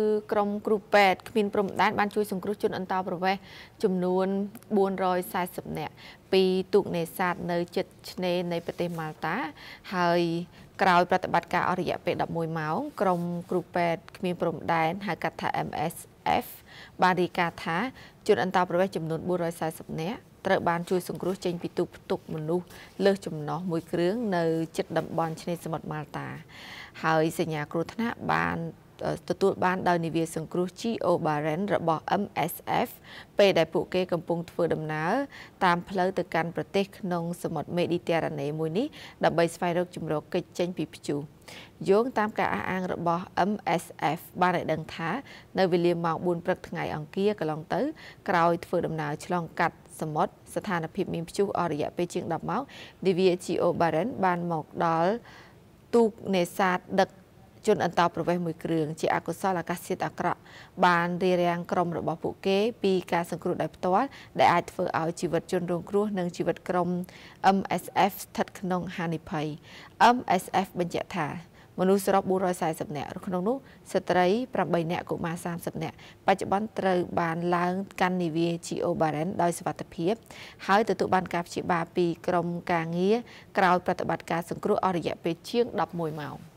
គឺក្រមគ្រូពេទ្យគ្មានព្រំដែនបានជួយសង្គ្រោះជនអន្តោប្រវេសន៍ចំនួន440នាក់ពីទូកនេសាទនៅជិតឆ្នេរនៃប្រទេសម៉ាល់តា ហើយក្រោយប្រតិបត្តិការអស់រយៈពេល11ម៉ោងក្រមគ្រូពេទ្យគ្មានព្រំដែនហៅកាត់ថា MSF បានរាយការណ៍ថា ជនអន្តោប្រវេសន៍ចំនួន440នាក់ត្រូវបាន ជួយសង្គ្រោះចេញពីទូកផ្ទុកមនុស្សលើសចំណោះមួយគ្រឿងនៅជិតតំបន់ឆ្នេរសមុទ្រម៉ាល់តា ហើយសញ្ញាគ្រោះថ្នាក់បានទទួលបាន ដោយនាវាសង្គ្រោះ GO Barren របស់ MSF ពេលដែលពួកគេកំពុងធ្វើដំណើរតាមផ្លូវទៅកាន់ប្រទេសក្នុងសមុទ្រមេឌីទែរ៉ាណេមួយនេះដើម្បីស្វែងរកជំរកគេចចេញពីព្យុះយោងតាមការអះអាងរបស់ MSF បានឲ្យដឹងថានៅវេលាម៉ោង4ព្រឹកថ្ងៃអង្គារកន្លងទៅក្រោយធ្វើដំណើរឆ្លងកាត់សមុទ្រស្ថានភាពមានព្យុះអស់រយៈពេលជាង10ម៉ោង DVGO Barren បានមកដល់ទូកនេសាទដឹកជនអន្តោប្រវេសន៍មួយគ្រឿងជាអកុសលអាកាសធាតុអាក្រក់បានរារាំងក្រុមរបស់ពួកគេពីការសង្គ្រោះដោយផ្ទាល់ដែលអាចធ្វើឲ្យជីវិតជន រងគ្រោះនិងជីវិតក្រុម MSF ស្ថិតក្នុងហានិភ័យ MSF បញ្ជាក់ថាមនុស្សសរុប440នាក់ក្នុងនោះស្ត្រី8នាក់កុមារ30នាក់បច្ចុប្បន្នត្រូវបានឡើង កាន់នាវា GO Barren ដោយសុវត្ថិភាព ហើយទទួលបានការព្យាបាលពីក្រមការងារក្រោយប្រតិបត្តិការសង្គ្រោះអស់រយៈពេលជាង11ម៉ោង។